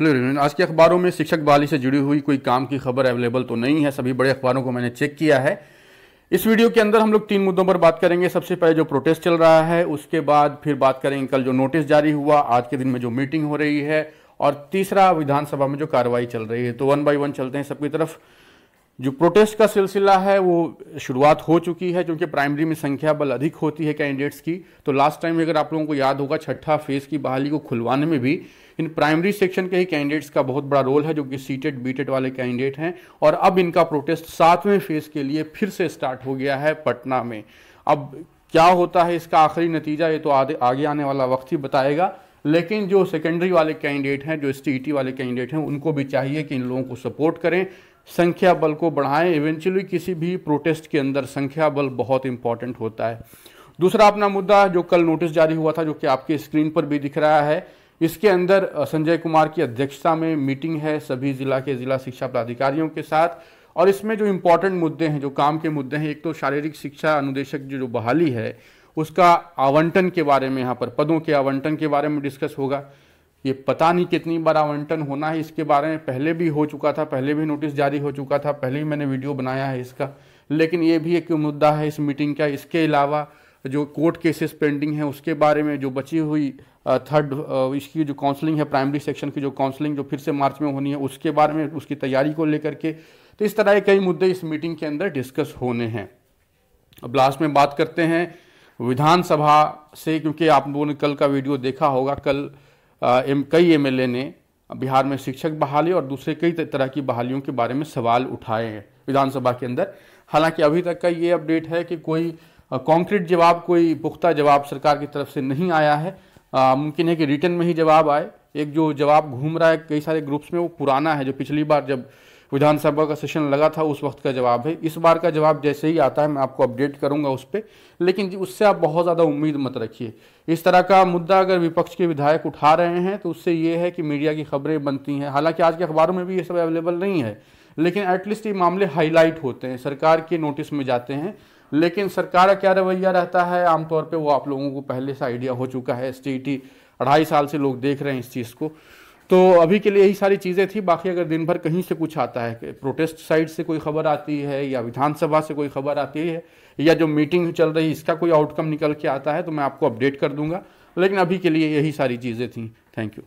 hello आज के अखबारों में शिक्षक बहाली से जुड़ी हुई कोई काम की खबर अवेलेबल तो नहीं है सभी बड़े अखबारों को मैंने चेक किया है इस वीडियो के अंदर हम लोग तीन मुद्दों पर बात करेंगे सबसे पहले जो प्रोटेस्ट चल रहा है उसके बाद फिर बात करेंगे कल जो नोटिस जारी हुआ आज के दिन में जो मीटिंग हो रही है और तीसरा विधानसभा में जो कार्रवाई चल रही है तो वन बाई वन चलते हैं सबकी तरफ जो प्रोटेस्ट का सिलसिला है वो शुरुआत हो चुकी है क्योंकि प्राइमरी में संख्या बल अधिक होती है कैंडिडेट्स की तो लास्ट टाइम अगर आप लोगों को याद होगा छठा फेज की बहाली को खुलवाने में भी इन प्राइमरी सेक्शन के ही कैंडिडेट्स का बहुत बड़ा रोल है जो कि सीटेड बीटेड वाले कैंडिडेट हैं और अब इनका प्रोटेस्ट सातवें फेज के लिए फिर से स्टार्ट हो गया है पटना में अब क्या होता है इसका आखिरी नतीजा ये तो आगे आने वाला वक्त ही बताएगा लेकिन जो सेकेंडरी वाले कैंडिडेट हैं जो एस वाले कैंडिडेट हैं उनको भी चाहिए कि इन लोगों को सपोर्ट करें संख्या बल को बढ़ाएं इवेंचुअली किसी भी प्रोटेस्ट के अंदर संख्या बल बहुत इंपॉर्टेंट होता है दूसरा अपना मुद्दा जो कल नोटिस जारी हुआ था जो कि आपके स्क्रीन पर भी दिख रहा है इसके अंदर संजय कुमार की अध्यक्षता में मीटिंग है सभी जिला के जिला शिक्षा पदाधिकारियों के साथ और इसमें जो इम्पोर्टेंट मुद्दे हैं जो काम के मुद्दे हैं एक तो शारीरिक शिक्षा अनुदेशक जो, जो बहाली है उसका आवंटन के बारे में यहाँ पर पदों के आवंटन के बारे में डिस्कस होगा ये पता नहीं कितनी बार आवंटन होना है इसके बारे में पहले भी हो चुका था पहले भी नोटिस जारी हो चुका था पहले ही मैंने वीडियो बनाया है इसका लेकिन ये भी एक मुद्दा है इस मीटिंग का इसके अलावा जो कोर्ट केसेस पेंडिंग है उसके बारे में जो बची हुई थर्ड इसकी जो काउंसलिंग है प्राइमरी सेक्शन की जो काउंसलिंग जो फिर से मार्च में होनी है उसके बारे में उसकी तैयारी को लेकर के तो इस तरह के कई मुद्दे इस मीटिंग के अंदर डिस्कस होने हैं अब लास्ट में बात करते हैं विधानसभा से क्योंकि आप लोगों ने कल का वीडियो देखा होगा कल एम कई एम ने बिहार में शिक्षक बहाली और दूसरे कई तरह की बहालियों के बारे में सवाल उठाए हैं विधानसभा के अंदर हालांकि अभी तक का ये अपडेट है कि कोई कॉन्क्रीट जवाब कोई पुख्ता जवाब सरकार की तरफ से नहीं आया है मुमकिन है कि रिटर्न में ही जवाब आए एक जो जवाब घूम रहा है कई सारे ग्रुप्स में वो पुराना है जो पिछली बार जब विधानसभा का सेशन लगा था उस वक्त का जवाब है इस बार का जवाब जैसे ही आता है मैं आपको अपडेट करूंगा उस पर लेकिन उससे आप बहुत ज़्यादा उम्मीद मत रखिए इस तरह का मुद्दा अगर विपक्ष के विधायक उठा रहे हैं तो उससे ये है कि मीडिया की खबरें बनती हैं हालांकि आज के अखबारों में भी ये सब अवेलेबल नहीं है लेकिन एटलीस्ट ये मामले हाईलाइट होते हैं सरकार के नोटिस में जाते हैं लेकिन सरकार का क्या रवैया रहता है आमतौर पर वो आप लोगों को पहले से आइडिया हो चुका है एस टी e अढ़ाई साल से लोग देख रहे हैं इस चीज़ को तो अभी के लिए यही सारी चीज़ें थी बाकी अगर दिन भर कहीं से कुछ आता है प्रोटेस्ट साइड से कोई खबर आती है या विधानसभा से कोई खबर आती है या जो मीटिंग चल रही है इसका कोई आउटकम निकल के आता है तो मैं आपको अपडेट कर दूंगा लेकिन अभी के लिए यही सारी चीज़ें थी थैंक यू